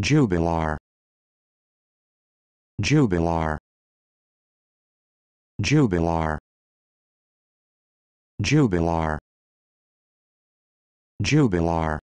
Jubilar Jubilar Jubilar Jubilar Jubilar